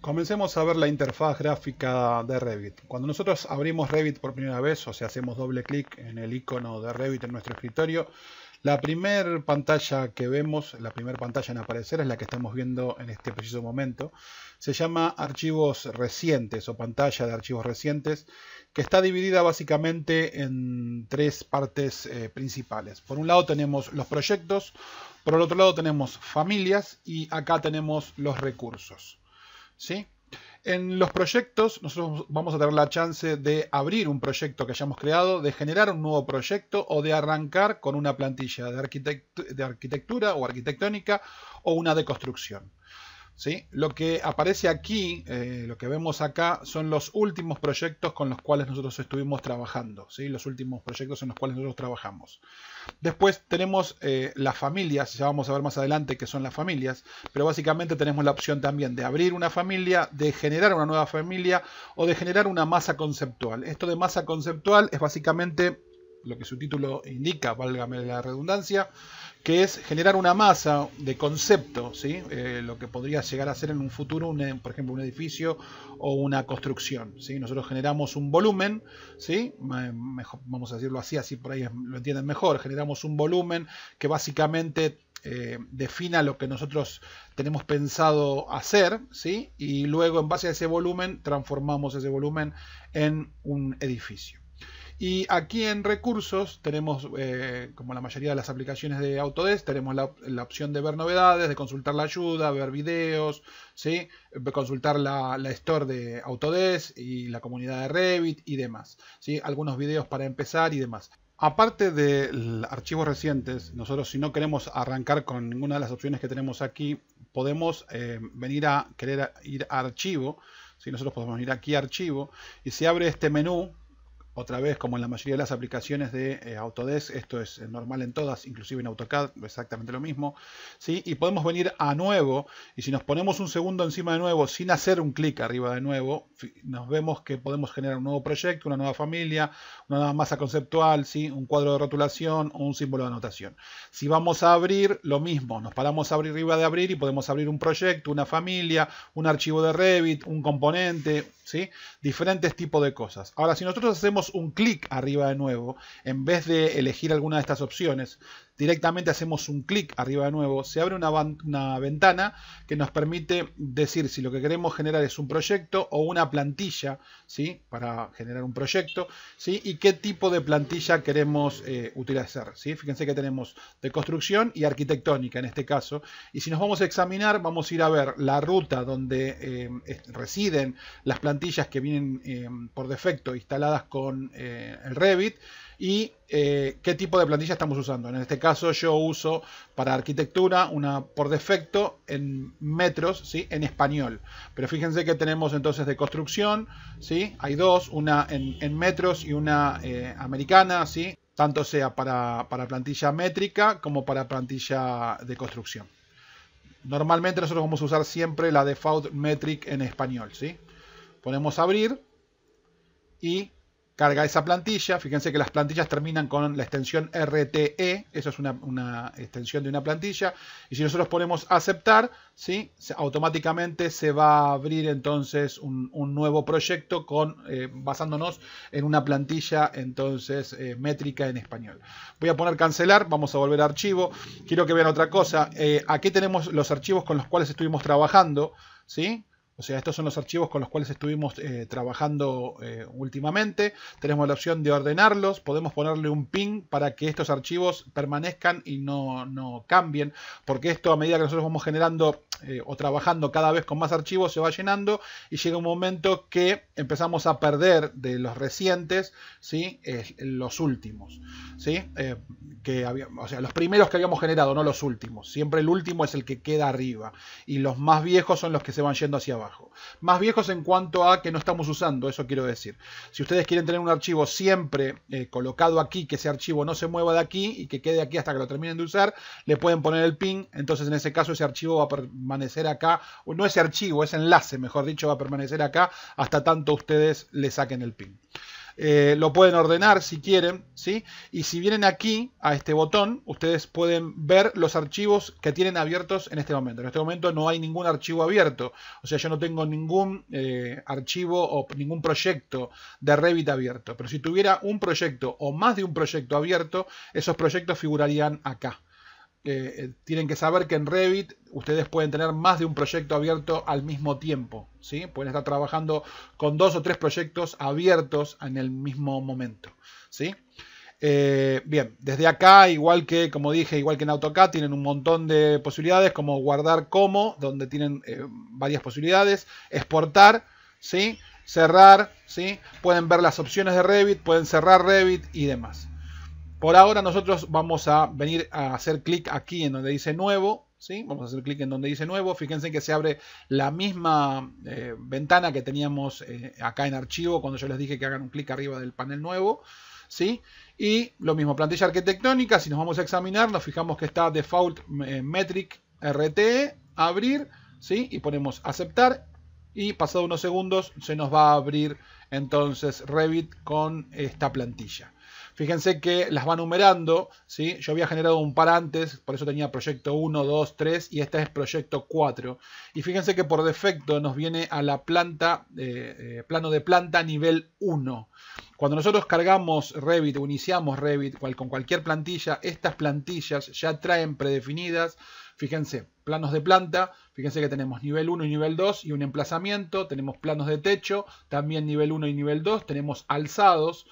Comencemos a ver la interfaz gráfica de Revit. Cuando nosotros abrimos Revit por primera vez, o sea, hacemos doble clic en el icono de Revit en nuestro escritorio, la primera pantalla que vemos, la primera pantalla en aparecer es la que estamos viendo en este preciso momento. Se llama archivos recientes o pantalla de archivos recientes, que está dividida básicamente en tres partes eh, principales. Por un lado tenemos los proyectos, por el otro lado tenemos familias y acá tenemos los recursos. ¿sí? En los proyectos, nosotros vamos a tener la chance de abrir un proyecto que hayamos creado, de generar un nuevo proyecto o de arrancar con una plantilla de, de arquitectura o arquitectónica o una de construcción. Lo que aparece aquí, eh, lo que vemos acá, son los últimos proyectos con los cuales nosotros estuvimos trabajando, los últimos proyectos en los cuales nosotros trabajamos. Después tenemos eh, las familias, ya vamos a ver más adelante qué son las familias, pero básicamente tenemos la opción también de abrir una familia, de generar una nueva familia o de generar una masa conceptual. Esto de masa conceptual es básicamente lo que su título indica, válgame la redundancia, que es generar una masa de concepto, ¿sí? Eh, lo que podría llegar a ser en un futuro, eh, por ejemplo, un edificio o una construcción. ¿sí? Nosotros generamos un volumen, ¿sí? Eh, vamos a decirlo así, así por ahí lo entienden mejor, generamos un volumen que básicamente defina lo que nosotros tenemos pensado hacer, ¿sí? y luego en base a ese volumen transformamos ese volumen en un edificio. Y aquí en recursos tenemos, eh, como la mayoría de las aplicaciones de Autodesk, tenemos la, opción de ver novedades, de consultar la ayuda, ver videos, ¿sí? consultar la, store de Autodesk y la comunidad de Revit y demás. ¿sí? Algunos videos para empezar y demás. Aparte de archivos recientes, nosotros si no queremos arrancar con ninguna de las opciones que tenemos aquí, podemos eh, venir a querer ir a archivo. si Nosotros podemos ir aquí a archivo y se abre este menú otra vez, como en la mayoría de las aplicaciones de eh, Autodesk, esto es eh, normal en todas, inclusive en AutoCAD, exactamente lo mismo. ¿sí? Y podemos venir a nuevo, y si nos ponemos un segundo encima de nuevo, sin hacer un clic arriba de nuevo, nos vemos que podemos generar un nuevo proyecto, una nueva familia, una nueva masa conceptual, ¿sí? un cuadro de rotulación o un símbolo de anotación. Si vamos a abrir, lo mismo, nos paramos abrir arriba de abrir y podemos abrir un proyecto, una familia, un archivo de Revit, un componente, Diferentes tipos de cosas. Ahora, si nosotros hacemos un clic arriba de nuevo, en vez de elegir alguna de estas opciones, directamente hacemos un clic arriba de nuevo, se abre una, ventana que nos permite decir si lo que queremos generar es un proyecto o una plantilla, ¿sí? Para generar un proyecto, ¿sí? Y qué tipo de plantilla queremos eh, utilizar, ¿sí? Fíjense que tenemos de construcción y arquitectónica en este caso. Y si nos vamos a examinar, vamos a ir a ver la ruta donde eh, residen las plantillas que vienen eh, por defecto instaladas con el Revit, y eh, qué tipo de plantilla estamos usando. En este caso yo uso para arquitectura una por defecto en metros, ¿sí? en español. Pero fíjense que tenemos entonces de construcción, ¿sí? hay dos, una en, metros y una eh, americana, ¿sí? tanto sea para, plantilla métrica como para plantilla de construcción. Normalmente nosotros vamos a usar siempre la default metric en español. ¿sí? Ponemos abrir y carga esa plantilla. Fíjense que las plantillas terminan con la extensión RTE, eso es una, extensión de una plantilla. Y si nosotros ponemos aceptar, ¿sí? automáticamente se va a abrir entonces un, nuevo proyecto con, eh, basándonos en una plantilla entonces eh, métrica en español. Voy a poner cancelar, vamos a volver a archivo. Quiero que vean otra cosa. Eh, aquí tenemos los archivos con los cuales estuvimos trabajando. ¿Sí? O sea, estos son los archivos con los cuales estuvimos eh, trabajando eh, últimamente. Tenemos la opción de ordenarlos. Podemos ponerle un pin para que estos archivos permanezcan y no, cambien. Porque esto a medida que nosotros vamos generando eh, o trabajando cada vez con más archivos se va llenando y llega un momento que empezamos a perder de los recientes ¿sí? los últimos. ¿sí? que o sea, los primeros que habíamos generado, no los últimos. Siempre el último es el que queda arriba y los más viejos son los que se van yendo hacia abajo. Más viejos en cuanto a que no estamos usando, eso quiero decir. Si ustedes quieren tener un archivo siempre eh, colocado aquí, que ese archivo no se mueva de aquí y que quede aquí hasta que lo terminen de usar, le pueden poner el pin, entonces en ese caso ese archivo va a permanecer acá, o no ese archivo, ese enlace, mejor dicho, va a permanecer acá hasta tanto ustedes le saquen el pin. Eh, lo pueden ordenar si quieren, ¿sí? Y si vienen aquí a este botón, ustedes pueden ver los archivos que tienen abiertos en este momento. En este momento no hay ningún archivo abierto, o sea, yo no tengo ningún eh, archivo o ningún proyecto de Revit abierto. Pero si tuviera un proyecto o más de un proyecto abierto, esos proyectos figurarían acá. Eh, eh, tienen que saber que en Revit ustedes pueden tener más de un proyecto abierto al mismo tiempo. ¿sí? Pueden estar trabajando con dos o tres proyectos abiertos en el mismo momento. ¿sí? Eh, bien, desde acá, igual que, como dije, igual que en AutoCAD, tienen un montón de posibilidades, como guardar como, donde tienen varias posibilidades, exportar, ¿sí? cerrar, ¿sí? pueden ver las opciones de Revit, pueden cerrar Revit y demás. Por ahora nosotros vamos a venir a hacer clic aquí en donde dice nuevo. ¿sí? Vamos a hacer clic en donde dice nuevo. Fíjense que se abre la misma eh, ventana que teníamos eh, acá en archivo cuando yo les dije que hagan un clic arriba del panel nuevo. ¿sí? Y lo mismo, plantilla arquitectónica. Si nos vamos a examinar, nos fijamos que está default eh, metric RTE, abrir, ¿sí? Y ponemos aceptar. Y pasado unos segundos se nos va a abrir entonces Revit con esta plantilla. Fíjense que las va numerando, ¿sí? Yo había generado un par antes, por eso tenía proyecto 1, 2, 3 y este es proyecto 4. Y fíjense que por defecto nos viene a la planta, eh, eh, plano de planta nivel 1. Cuando nosotros cargamos Revit o iniciamos Revit cual, con cualquier plantilla, estas plantillas ya traen predefinidas Fíjense, planos de planta, fíjense que tenemos nivel 1 y nivel 2 y un emplazamiento, tenemos planos de techo, también nivel 1 y nivel 2, tenemos alzados,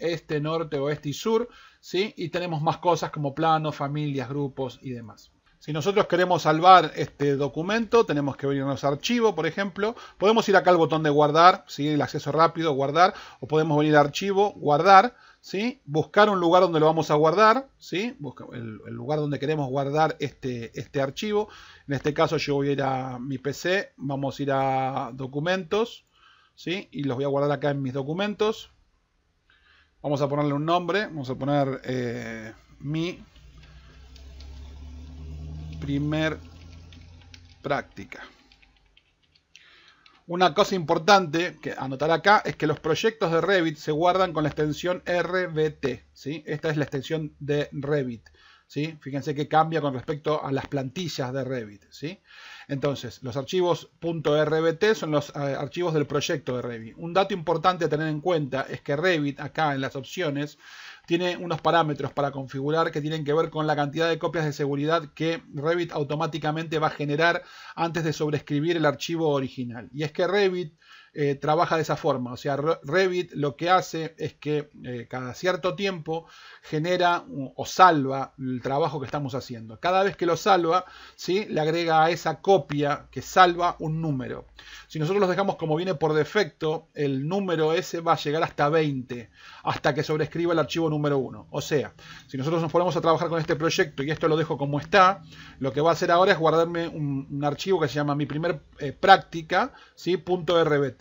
este, norte, oeste y sur, ¿sí? y tenemos más cosas como planos, familias, grupos y demás. Si nosotros queremos salvar este documento, tenemos que venirnos a archivo, por ejemplo. Podemos ir acá al botón de guardar, ¿sí? el acceso rápido, guardar, o podemos venir a archivo, guardar, buscar un lugar donde lo vamos a guardar, el, lugar donde queremos guardar este, este, archivo. En este caso yo voy a ir a mi PC, vamos a ir a documentos, y los voy a guardar acá en mis documentos. Vamos a ponerle un nombre, vamos a poner eh, mi primer práctica. Una cosa importante que anotar acá es que los proyectos de Revit se guardan con la extensión RBT. ¿sí? Esta es la extensión de Revit. Fíjense que cambia con respecto a las plantillas de Revit, ¿sí? Entonces, los archivos .rbt son los eh, archivos del proyecto de Revit. Un dato importante a tener en cuenta es que Revit, acá en las opciones, tiene unos parámetros para configurar que tienen que ver con la cantidad de copias de seguridad que Revit automáticamente va a generar antes de sobreescribir el archivo original. Y es que Revit eh, trabaja de esa forma. O sea, Revit lo que hace es que eh, cada cierto tiempo genera o salva el trabajo que estamos haciendo. Cada vez que lo salva, ¿sí? le agrega a esa copia que salva un número. Si nosotros lo dejamos como viene por defecto, el número ese va a llegar hasta 20, hasta que sobrescriba el archivo número 1. O sea, si nosotros nos ponemos a trabajar con este proyecto y esto lo dejo como está, lo que va a hacer ahora es guardarme un, archivo que se llama mi primer eh, práctica, ¿sí? punto rbt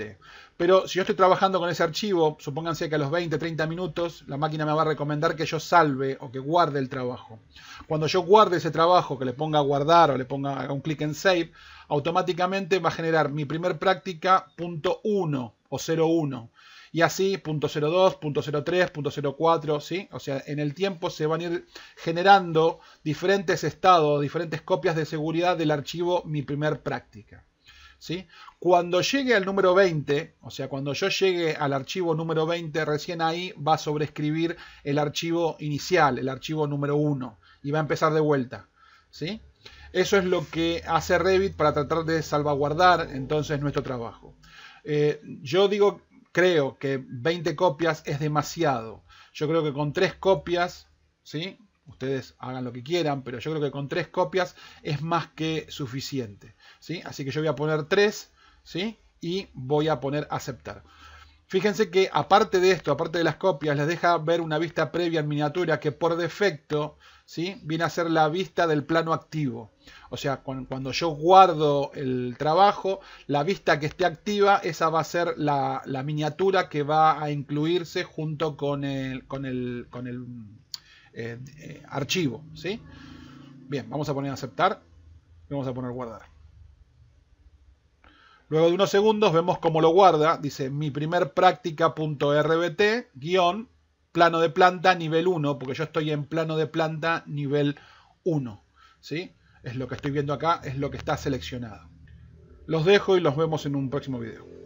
pero si yo estoy trabajando con ese archivo, supónganse que a los 20, 30 minutos la máquina me va a recomendar que yo salve o que guarde el trabajo. Cuando yo guarde ese trabajo, que le ponga guardar o le ponga un clic en save, automáticamente va a generar mi primer práctica .1 o 01 y así .02, .03, .04, ¿sí? O sea, en el tiempo se van a ir generando diferentes estados, diferentes copias de seguridad del archivo mi primer práctica. Cuando llegue al número 20, o sea, cuando yo llegue al archivo número 20, recién ahí va a sobreescribir el archivo inicial, el archivo número 1, y va a empezar de vuelta, ¿sí? Eso es lo que hace Revit para tratar de salvaguardar entonces nuestro trabajo. Eh, yo digo, creo que 20 copias es demasiado. Yo creo que con 3 copias, ¿sí? ustedes hagan lo que quieran, pero yo creo que con tres copias es más que suficiente. ¿sí? Así que yo voy a poner tres ¿sí? y voy a poner aceptar. Fíjense que aparte de esto, aparte de las copias, les deja ver una vista previa en miniatura que por defecto ¿sí? viene a ser la vista del plano activo. O sea, cuando yo guardo el trabajo, la vista que esté activa, esa va a ser la, miniatura que va a incluirse junto con con el, con el eh, eh, archivo, ¿sí? Bien, vamos a poner aceptar vamos a poner guardar. Luego de unos segundos vemos cómo lo guarda, dice mi primer práctica.rbt guión plano de planta nivel 1, porque yo estoy en plano de planta nivel 1, ¿sí? Es lo que estoy viendo acá, es lo que está seleccionado. Los dejo y los vemos en un próximo video.